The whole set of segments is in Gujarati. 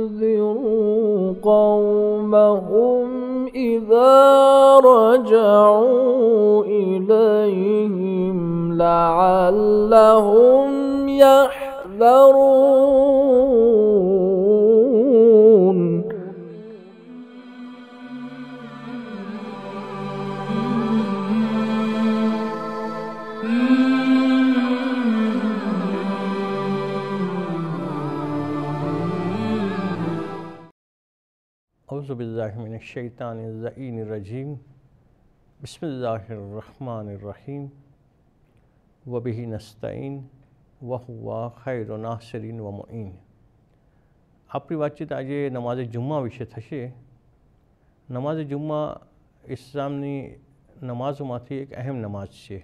وأنذروا قومهم إذا رجعوا إليهم لعلهم يحذرون اعوذ باللہ من الشیطان الزعین الرجیم بسم اللہ رحمان رحیم وبی نستا خی راحس و معین می اپنی بات چیت آج نماز جمعہ نماز جمعہ اِسلامی نماز میں ایک اہم نماز ہے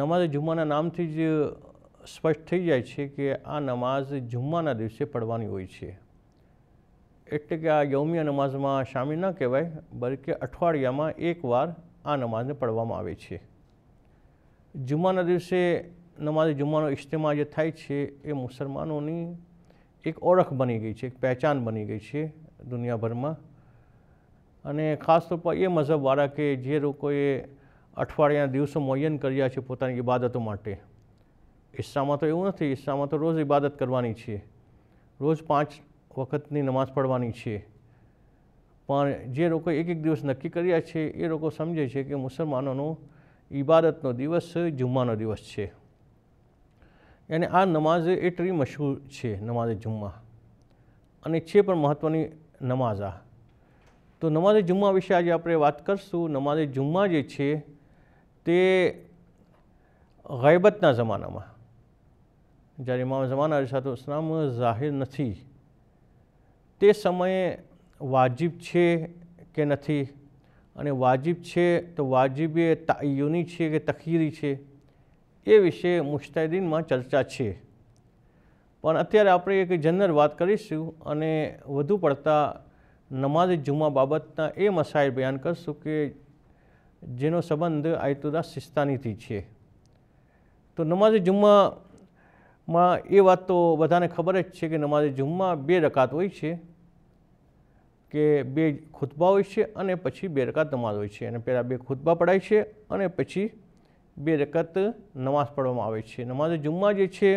نماز جمعہ نام سے اسپشٹ تھئی جائے کہ آ نماز جمعہ دے چی એટલે કે આ યૌમિયા નમાઝમાં સામેલ ન કહેવાય બલ્કે અઠવાડિયામાં એકવાર આ નમાઝને પડવામાં આવે છે જુમ્માના દિવસે નમાઝ જુમાનો ઇજ્તેમા જે થાય છે એ મુસલમાનોની એક ઓળખ બની ગઈ છે એક પહેચાન બની ગઈ છે દુનિયાભરમાં અને ખાસ તौर પર એ મઝહબવાળા કે જે લોકોએ અઠવાડિયાના દિવસો મોયન કર્યા છે પોતાની ઇબાદતો માટે ઈસ્સામાં તો એવું નથી ઈસ્સામાં તો રોજ ઇબાદત કરવાની છે રોજ પાંચ વખતની નમાઝ પઢવાની છે પણ જે લોકો એક એક દિવસ નક્કી કર્યા છે એ લોકો સમજે છે કે મુસલમાનોનો ઇબાદતનો દિવસ જુમ્માનો દિવસ છે અને આ નમાઝ એટલી મશહૂર છે નમાઝ જુમ્મા અને છે પણ મહત્ત્વની નમાઝ આ તો નમાઝ જુમ્મા વિશે આજે આપણે વાત કરશું નમાઝ જુમ્મા જે છે તે ગયબતના જમાનામાં જ્યારે ઇમામ જમાના સાથે સ્નામ જાહેર નથી તે સમયે વાજિબ છે કે નથી અને વાજિબ છે તો વાજિબ એ તાયુની છે કે તખીરી છે એ વિશે મુશ્તાદીનમાં ચર્ચા છે પણ અત્યારે આપણે એક જનરલ વાત કરીશું અને વધુ પડતા નમાઝ જુમા બાબતના એ મસાઇલ બયાન કરશું કે જેનો સંબંધ આયતુલ્લા સિસ્તાનીથી છે તો નમાઝ જુમ્મા માં એ વાત તો બધાને ખબર જ છે કે નમાઝે જુમ્મા બે રકાત હોય છે કે બે ખુતબા હોય છે અને પછી બે રકાત નમાઝ હોય છે અને પહેલાં બે ખુતબા પડાય છે અને પછી બે રકાત નમાઝ પઢવામાં આવે છે નમાઝે જુમ્મા જે છે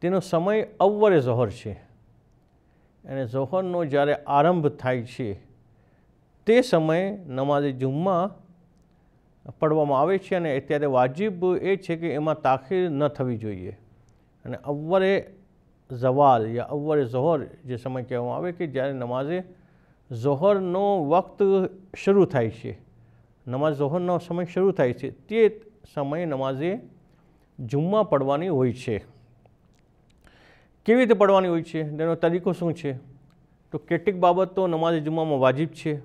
તેનો સમય અવ્વરે ઝહર છે અને ઝહરનો જ્યારે આરંભ થાય છે તે સમયે નમાઝે જુમ્મા પડવામાં આવે છે અને અત્યારે વાજિબ એ છે કે એમાં તાખીર ન થવી જોઈએ અને અવ્વરે ઝવાલ યા અવ્વરે ઝોહર જે સમય કહેવામાં આવે કે જ્યારે નમાઝે ઝોહરનો વખત શરૂ થાય છે નમાઝ ઝહરનો સમય શરૂ થાય છે તે સમયે નમાઝે જુમ્મા પડવાની હોય છે કેવી રીતે પડવાની હોય છે તેનો તરીકો શું છે તો કેટલીક બાબતો નમાઝે જુમ્મામાં વાજિબ છે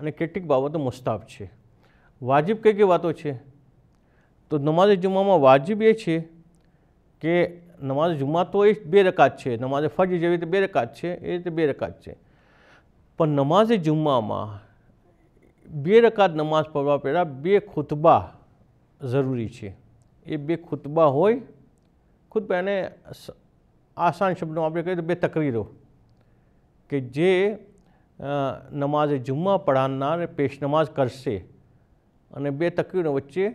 અને કેટલીક બાબતો મુસ્તાબ છે વાજિબ કઈ કઈ વાતો છે તો નમાઝ જુમ્મામાં વાજિબ એ છે કે નમાઝ જુમ્મા તો એ બે રકાત છે નમાઝ ફજ જેવી રીતે બે રકાત છે એ રીતે બે રકાત છે પણ નમાઝ જુમ્મામાં બે રકાત નમાઝ પડવા પહેલાં બે ખુતબા જરૂરી છે એ બે ખુતબા હોય ખુતબા એને આસાન શબ્દો આપણે કહીએ તો બે તકરીરો કે જે નમાઝ જુમ્મા પઢાનાર પેશ નમાઝ કરશે અને બે તકરીરો વચ્ચે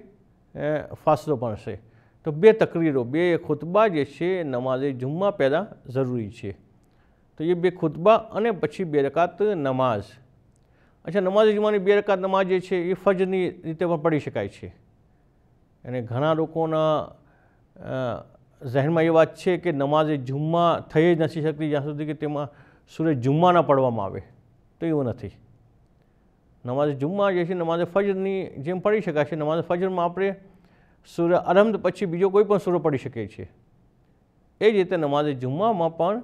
ફાસલો પણ છે તો બે તકરીરો બે ખુતબા જે છે નમાઝે જુમ્મા પહેલાં જરૂરી છે તો એ બે ખુતબા અને પછી બે રકાત નમાઝ અચ્છા નમાઝ જુમાની બે રકાત નમાઝ જે છે એ ફજની રીતે પણ પડી શકાય છે અને ઘણા લોકોના જહેનમાં એ વાત છે કે નમાઝે જુમ્મા થઈ જ નથી શકતી જ્યાં સુધી કે તેમાં સૂરજ જુમ્મા ના પડવામાં આવે તો એવું નથી નમાઝ જુમ્મા જે છે નમાઝ ફજરની જેમ પડી શકાશે નમાજ ફજરમાં આપણે સૂર અરમદ પછી બીજો કોઈ પણ સૂરો પડી શકે છે એ જ રીતે નમાઝ જુમ્મામાં પણ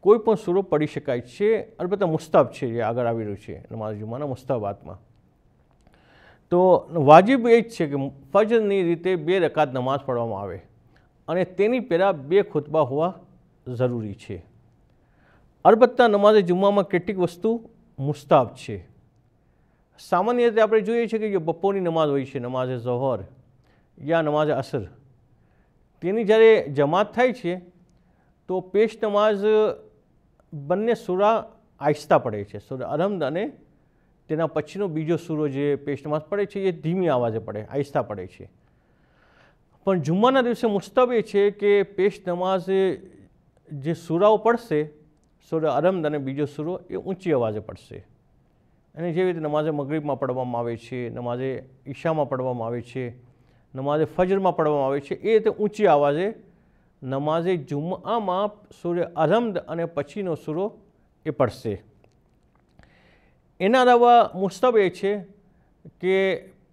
કોઈ પણ સૂરો પડી શકાય છે અલબત્ત મુસ્તાબ છે જે આગળ આવી રહ્યું છે નમાઝ જુમ્માના મુસ્તાબાતમાં તો વાજિબ એ જ છે કે ફજરની રીતે બે રકાત નમાઝ પડવામાં આવે અને તેની પહેલાં બે ખુતબા હોવા જરૂરી છે અલબત્ત નમાઝ જુમ્મામાં કેટલીક વસ્તુ મુસ્તાબ છે સામાન્ય રીતે આપણે જોઈએ છીએ કે જે બપોરની નમાઝ હોય છે નમાઝે ઝહોર યા નમાઝ અસર તેની જ્યારે જમાત થાય છે તો પેશ નમાઝ બંને સુરા આહિસ્તા પડે છે સુર અરહમદ અને તેના પછીનો બીજો સૂરો જે પેશ નમાઝ પડે છે એ ધીમી આવાજે પડે આહિસ્તા પડે છે પણ જુમ્માના દિવસે મુસ્તવ એ છે કે પેશ નમાઝ જે સૂરાઓ પડશે સૂર્ય અરમદ અને બીજો સૂરો એ ઊંચી અવાજે પડશે અને જેવી રીતે નમાઝે મગરીબમાં પડવામાં આવે છે નમાઝે ઈશામાં પડવામાં આવે છે નમાઝે ફજરમાં પડવામાં આવે છે એ રીતે ઊંચી આવાજે નમાઝે જુમ્મામાં સૂર્ય અરમદ અને પછીનો સૂરો એ પડશે એના અલાવા મુસ્તબ એ છે કે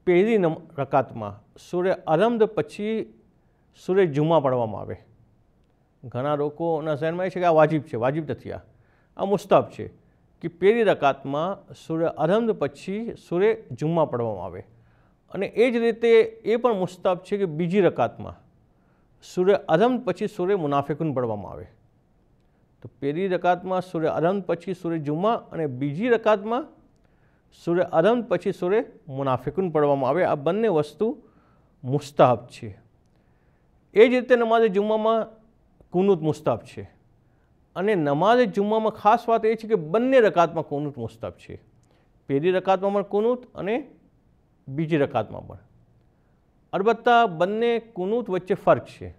પહેલી રકાતમાં સૂર્ય અરમદ પછી સૂર્ય જુમ્મા પડવામાં આવે ઘણા લોકોના શહેરમાં એ છે કે આ વાજીબ છે વાજીબ નથી આ આ મુસ્તાબ છે કે પેરી રકાતમાં સૂર્ય આરંભ પછી સૂર્ય જુમ્મા પડવામાં આવે અને એ જ રીતે એ પણ મુસ્તાબ છે કે બીજી રકાતમાં સૂર્ય આરંભ પછી સૂર્ય મુનાફેકુન પડવામાં આવે તો પહેલી રકાતમાં સૂર્ય આરંભ પછી સૂર્ય જુમ્મા અને બીજી રકાતમાં સૂર્ય આરંભ પછી સૂર્ય મુનાફેકુન પડવામાં આવે આ બંને વસ્તુ મુસ્તાહબ છે એ જ રીતે નમાઝે જુમ્મામાં કુનુત મુસ્તાબ છે અને નમાઝે જુમ્મામાં ખાસ વાત એ છે કે બંને રકાતમાં કોનુત મુસ્તબ છે પહેલી રકાતમાં પણ કુનૂત અને બીજી રકાતમાં પણ અલબત્તા બંને કુનૂત વચ્ચે ફર્ક છે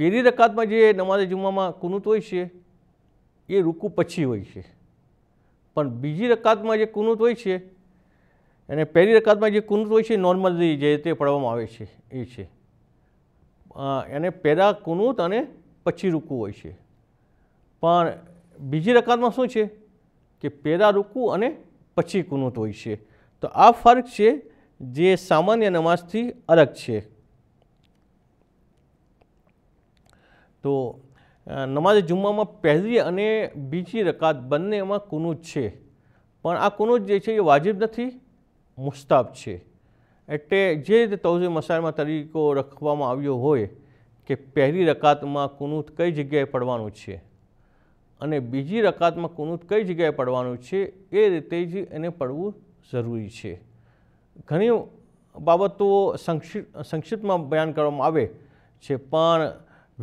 પહેલી રકાતમાં જે નમાઝે જુમ્મામાં કુનૂત હોય છે એ રૂકુ પછી હોય છે પણ બીજી રકાતમાં જે કુનૂત હોય છે અને પહેલી રકાતમાં જે કુનૂત હોય છે નોર્મલી જે તે પડવામાં આવે છે એ છે એને પહેલાં કુનૂત અને પછી રૂકવું હોય છે પણ બીજી રકાતમાં શું છે કે પહેલાં રૂકવું અને પછી કુનૂત હોય છે તો આ ફરક છે જે સામાન્ય નમાજથી અલગ છે તો નમાજ જુમ્મામાં પહેલી અને બીજી રકાત બંનેમાં કુનૂત છે પણ આ કુનૂત જે છે એ વાજિબ નથી મુસ્તાબ છે એટલે જે રીતે તૌઝ મસાલમાં તરીકો રખવામાં આવ્યો હોય કે પહેલી રકાતમાં કુનૂત કઈ જગ્યાએ પડવાનું છે અને બીજી રકાતમાં કુનૂત કઈ જગ્યાએ પડવાનું છે એ રીતે જ એને પડવું જરૂરી છે ઘણી બાબતો સંક્ષિપ્તમાં બયાન કરવામાં આવે છે પણ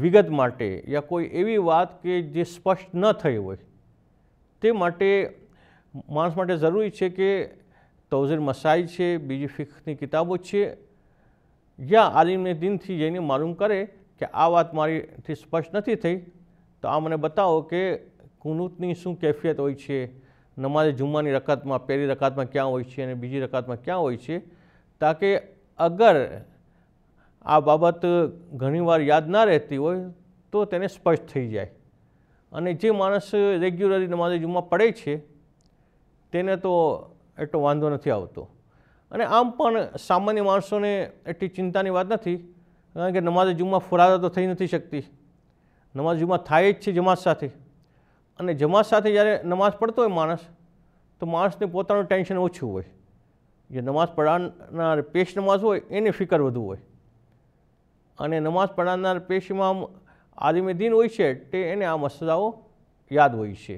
વિગત માટે યા કોઈ એવી વાત કે જે સ્પષ્ટ ન થઈ હોય તે માટે માણસ માટે જરૂરી છે કે તૌઝીર મસાઈ છે બીજી ફિખની કિતાબો છે યા આલિમને દિનથી જઈને માલુમ કરે કે આ વાત મારીથી સ્પષ્ટ નથી થઈ તો આ મને બતાવો કે કુનૂતની શું કેફિયત હોય છે નમાઝ જુમ્માની રકાતમાં પહેલી રકાતમાં ક્યાં હોય છે અને બીજી રકાતમાં ક્યાં હોય છે તાકે અગર આ બાબત ઘણીવાર યાદ ના રહેતી હોય તો તેને સ્પષ્ટ થઈ જાય અને જે માણસ રેગ્યુલરલી નમાઝ જુમ્મા પડે છે તેને તો એટલો વાંધો નથી આવતો અને આમ પણ સામાન્ય માણસોને એટલી ચિંતાની વાત નથી કારણ કે નમાઝ જુમ્મા ફુરાદા તો થઈ નથી શકતી નમાઝ જુમ્મા થાય જ છે જમાત સાથે અને જમાત સાથે જ્યારે નમાઝ પડતો હોય માણસ તો માણસને પોતાનું ટેન્શન ઓછું હોય જે નમાઝ પઢાનાર પેશ નમાઝ હોય એને ફિકર વધુ હોય અને નમાઝ પઢાનાર પેશમાં આદિમે દિન હોય છે તે એને આ મસલાઓ યાદ હોય છે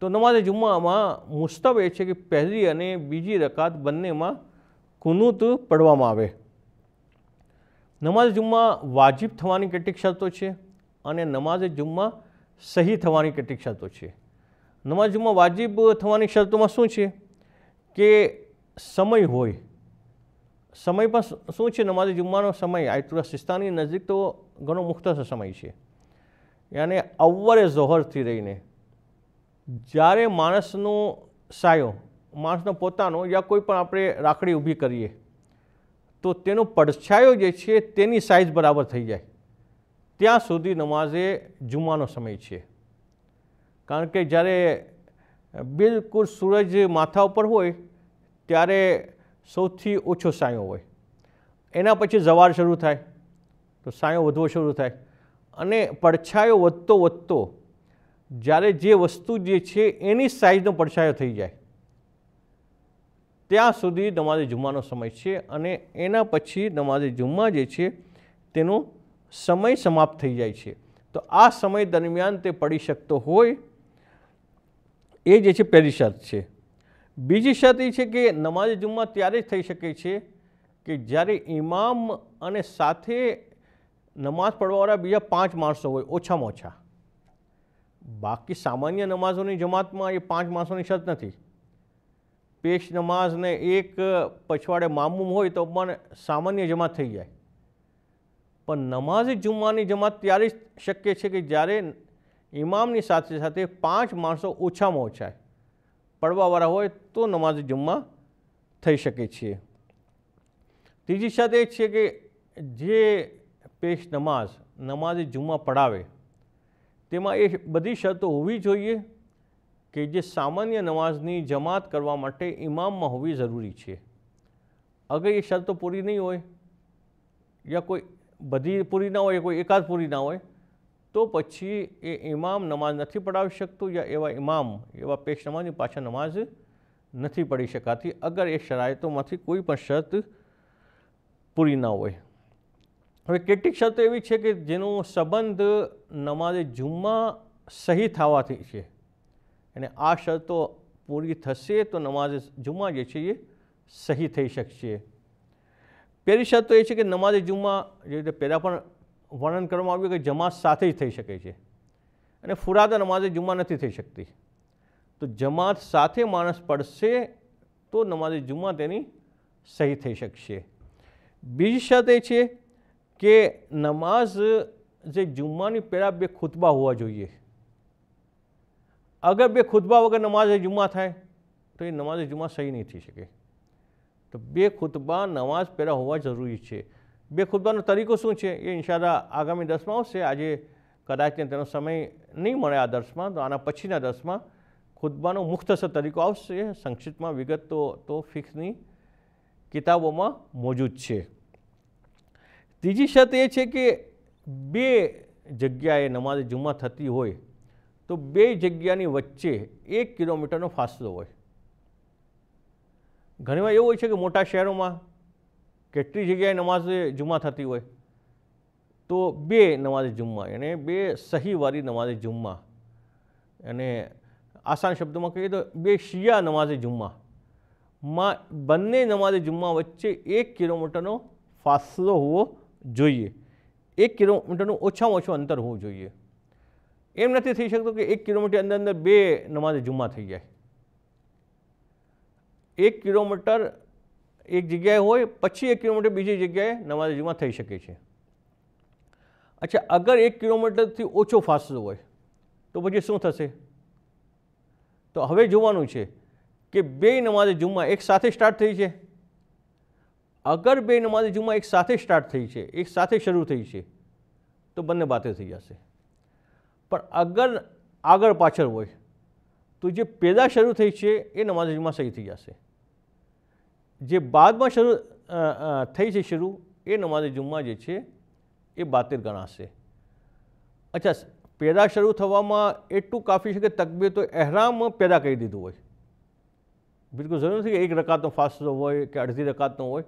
તો નમાઝે જુમ્મામાં મુસ્તબ એ છે કે પહેલી અને બીજી રકાત બંનેમાં કુનુત પડવામાં આવે નમાઝ જુમ્મા વાજિબ થવાની કેટલીક શરતો છે અને નમાઝ જુમ્મા સહી થવાની કેટલીક શરતો છે નમાઝ જુમ્મા વાજિબ થવાની શરતોમાં શું છે કે સમય હોય સમય પણ શું છે નમાઝ જુમ્માનો સમય આયતુલ્લા સિસ્તાની નજીક તો ઘણો મુખ્તસર સમય છે યાને અવ્વરે ઝોહરથી રહીને જ્યારે માણસનો સાયો માણસનો પોતાનો યા કોઈ પણ આપણે રાખડી ઊભી કરીએ તો તેનો પડછાયો જે છે તેની સાઇઝ બરાબર થઈ જાય ત્યાં સુધી નમાઝે જુમાનો સમય છે કારણ કે જ્યારે બિલકુલ સૂરજ માથા ઉપર હોય ત્યારે સૌથી ઓછો સાયો હોય એના પછી જવાર શરૂ થાય તો સાયો વધવો શરૂ થાય અને પડછાયો વધતો વધતો જ્યારે જે વસ્તુ જે છે એની સાઇઝનો પડછાયો થઈ જાય ત્યાં સુધી નમાઝે જુમ્માનો સમય છે અને એના પછી નમાઝે જુમ્મા જે છે તેનો સમય સમાપ્ત થઈ જાય છે તો આ સમય દરમિયાન તે પડી શકતો હોય એ જે છે પહેલી શરત છે બીજી શરત એ છે કે નમાઝ જુમ્મા ત્યારે જ થઈ શકે છે કે જ્યારે ઇમામ અને સાથે નમાઝ પડવાવાળા બીજા પાંચ માણસો હોય ઓછામાં ઓછા બાકી સામાન્ય નમાઝોની જમાતમાં એ પાંચ માણસોની શરત નથી પેશ નમાઝને એક પછવાડે મામૂમ હોય તો પણ સામાન્ય જમા થઈ જાય પણ નમાઝ જુમ્માની જમાત ત્યારે જ શક્ય છે કે જ્યારે ઇમામની સાથે સાથે પાંચ માણસો ઓછામાં ઓછા પડવાવાળા હોય તો નમાઝ જુમ્મા થઈ શકે છે ત્રીજી શરત એ છે કે જે પેશ નમાઝ નમાઝ જુમ્મા પઢાવે તેમાં એ બધી શરતો હોવી જોઈએ કે જે સામાન્ય નમાઝની જમાત કરવા માટે ઇમામમાં હોવી જરૂરી છે અગર એ શરતો પૂરી નહીં હોય યા કોઈ બધી પૂરી ના હોય કોઈ એકાદ પૂરી ના હોય તો પછી એ ઇમામ નમાઝ નથી પડાવી શકતો યા એવા ઇમામ એવા પેશ નમાની પાછળ નમાઝ નથી પડી શકાતી અગર એ શરાયતોમાંથી કોઈ પણ શરત પૂરી ના હોય હવે કેટલીક શરતો એવી છે કે જેનો સંબંધ નમાઝે જુમ્મા સહી થવાથી છે અને આ શરતો પૂરી થશે તો નમાઝ જુમા જે છે એ સહી થઈ શકશે પહેલી શરત એ છે કે નમાઝ જુમા જે રીતે પહેલાં પણ વર્ણન કરવામાં આવ્યું કે જમાત સાથે જ થઈ શકે છે અને ફુરાદા નમાઝે જુમા નથી થઈ શકતી તો જમાત સાથે માણસ પડશે તો નમાઝે જુમા તેની સહી થઈ શકશે બીજી શરત એ છે કે નમાઝ જે જુમ્માની પહેલાં બે ખુતબા હોવા જોઈએ અગર બે ખુતબા વગર નમાઝ જુમા થાય તો એ નમાઝ જુમા સહી નહીં થઈ શકે તો બે ખુતબા નમાઝ પહેલાં હોવા જરૂરી છે બે ખુતબાનો તરીકો શું છે એ ઇન્શાદા આગામી દસમાં આવશે આજે કદાચને તેનો સમય નહીં મળે આ દસમાં તો આના પછીના દસમાં ખુદબાનો મુખ્તસર તરીકો આવશે સંક્ષિપ્તમાં વિગત તો તો ફિક્સની કિતાબોમાં મોજૂદ છે ત્રીજી શરત એ છે કે બે જગ્યાએ નમાઝ જુમા થતી હોય તો બે જગ્યાની વચ્ચે એક કિલોમીટરનો ફાસલો હોય ઘણીવાર એવું હોય છે કે મોટા શહેરોમાં કેટલી જગ્યાએ નમાઝ જુમા થતી હોય તો બે નમાઝ જુમ્મા એને બે સહીવારી નમાઝ જુમ્મા અને આસાન શબ્દોમાં કહીએ તો બે શિયા નમાઝ જુમ્મા માં બંને નમાઝ જુમ્મા વચ્ચે એક કિલોમીટરનો ફાસલો હોવો જોઈએ એક કિલોમીટરનું ઓછામાં ઓછું અંતર હોવું જોઈએ એમ નથી થઈ શકતું કે એક કિલોમીટર અંદર અંદર બે નમાઝ જુમ્મા થઈ જાય એક કિલોમીટર એક જગ્યાએ હોય પછી એક કિલોમીટર બીજી જગ્યાએ નમાઝ જુમ્મા થઈ શકે છે અચ્છા અગર એક કિલોમીટરથી ઓછો ફાસલો હોય તો પછી શું થશે તો હવે જોવાનું છે કે બે નમાઝ જુમ્મા એક સાથે સ્ટાર્ટ થઈ છે અગર બે નમાઝ જુમ્મા એક સાથે સ્ટાર્ટ થઈ છે એક સાથે શરૂ થઈ છે તો બંને બાતે થઈ જશે પણ અગર આગળ પાછળ હોય તો જે પેદા શરૂ થઈ છે એ નમાઝમાં સહી થઈ જશે જે બાદમાં શરૂ થઈ છે શરૂ એ નમાઝ જુમ્મા જે છે એ બાતિલ ગણાશે અચ્છા પેદા શરૂ થવામાં એટલું કાફી છે કે તકબીર તો એહરામ પેદા કરી દીધું હોય બિલકુલ જરૂર નથી કે એક રકાતનો ફાસલો હોય કે અડધી રકાતનો હોય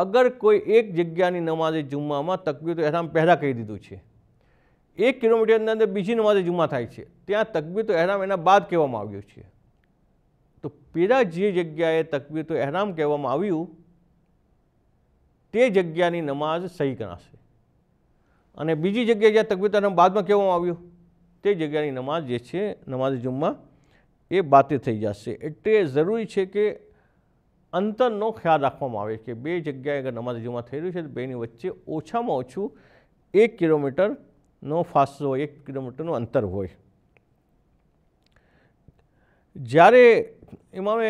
અગર કોઈ એક જગ્યાની નમાઝે જુમ્મામાં તકબીર તો એહરામ પહેલાં કહી દીધું છે એક કિલોમીટરની અંદર બીજી નમાઝે જુમા થાય છે ત્યાં તકબીર તો એહરામ એના બાદ કહેવામાં આવ્યું છે તો પેલા જે જગ્યાએ તકબીર તો એહરામ કહેવામાં આવ્યું તે જગ્યાની નમાઝ સહી ગણાશે અને બીજી જગ્યાએ જ્યાં તકબીર એહરામ બાદમાં કહેવામાં આવ્યું તે જગ્યાની નમાઝ જે છે નમાઝ જુમ્મા એ બાતે થઈ જશે એટલે જરૂરી છે કે અંતરનો ખ્યાલ રાખવામાં આવે કે બે જગ્યાએ નમાઝ જુમ્મા થઈ રહ્યું છે તો બેની વચ્ચે ઓછામાં ઓછું એક કિલોમીટર નો ફાસલો એક કિલોમીટરનું અંતર હોય જ્યારે ઇમામે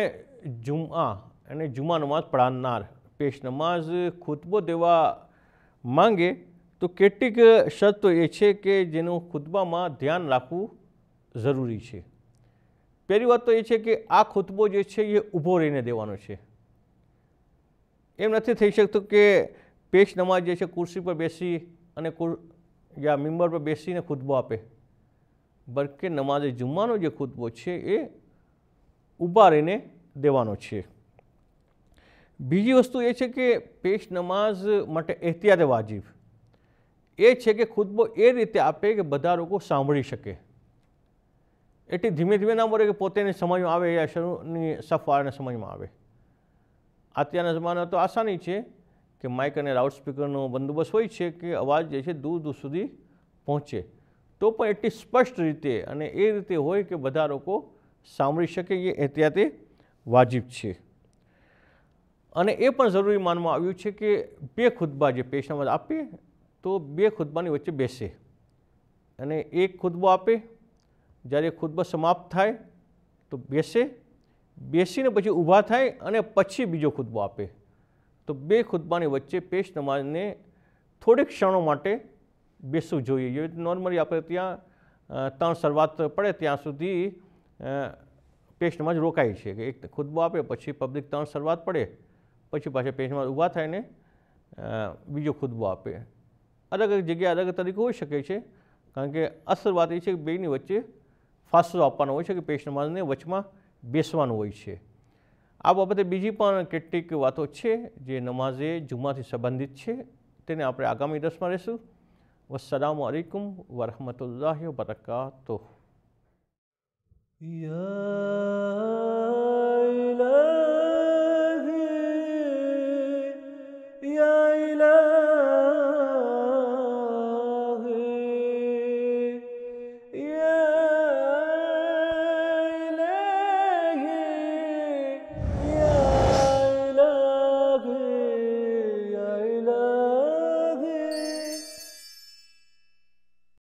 જુમઆ અને જુમા નમાઝ પઢાનાર પેશ નમાઝ ખુતબો દેવા માંગે તો કેટલીક શરતો એ છે કે જેનું ખુતબામાં ધ્યાન રાખવું જરૂરી છે પહેલી વાત તો એ છે કે આ ખુતબો જે છે એ ઊભો રહીને દેવાનો છે એમ નથી થઈ શકતું કે પેશ નમાઝ જે છે ખુરશી પર બેસી અને યા મિંબર પર બેસીને ખુતબો આપે બરકે નમાઝે જુમ્માનો જે ખુતબો છે એ ઊભા રહીને દેવાનો છે બીજી વસ્તુ એ છે કે પેશ નમાઝ માટે એહતિયાત વાજિબ એ છે કે ખુતબો એ રીતે આપે કે બધા લોકો સાંભળી શકે એટલે ધીમે ધીમે ના મળે કે પોતેને સમજમાં આવે યા શરૂની સફવાળાને સમજમાં આવે અત્યારના જમાના તો આસાની છે કે માઇક અને લાઉડ સ્પીકરનો બંદોબસ્ત હોય છે કે અવાજ જે છે દૂર દૂર સુધી પહોંચે તો પણ એટલી સ્પષ્ટ રીતે અને એ રીતે હોય કે બધા લોકો સાંભળી શકે એ એહતિયાતે વાજિબ છે અને એ પણ જરૂરી માનવામાં આવ્યું છે કે બે ખુદબા જે પેશનામાં આપે તો બે ખુદબાની વચ્ચે બેસે અને એક ખુદબો આપે જ્યારે ખુદબો સમાપ્ત થાય તો બેસે બેસીને પછી ઊભા થાય અને પછી બીજો ખુદબો આપે તો બે ખુતબાની વચ્ચે પેશ નમાજને થોડીક ક્ષણો માટે બેસવું જોઈએ નોર્મલી આપણે ત્યાં ત્રણ શરૂઆત પડે ત્યાં સુધી પેશ નમાજ રોકાય છે કે એક ખુતબો આપે પછી પબ્લિક ત્રણ શરૂઆત પડે પછી પાછા પેશ નમાજ ઊભા થાય ને બીજો ખુતબો આપે અલગ અલગ જગ્યાએ અલગ તરીકે હોઈ શકે છે કારણ કે અસર વાત એ છે કે બેની વચ્ચે ફાસલો આપવાનો હોય છે કે પેશ નમાજને વચમાં બેસવાનું હોય છે આ બાબતે બીજી પણ કેટલીક વાતો છે જે નમાઝે જુમાથી સંબંધિત છે તેને આપણે આગામી દસમાં રહીશું વસલામ અલિકુમ વરહમતુલ્લાહ વબરકાતો યા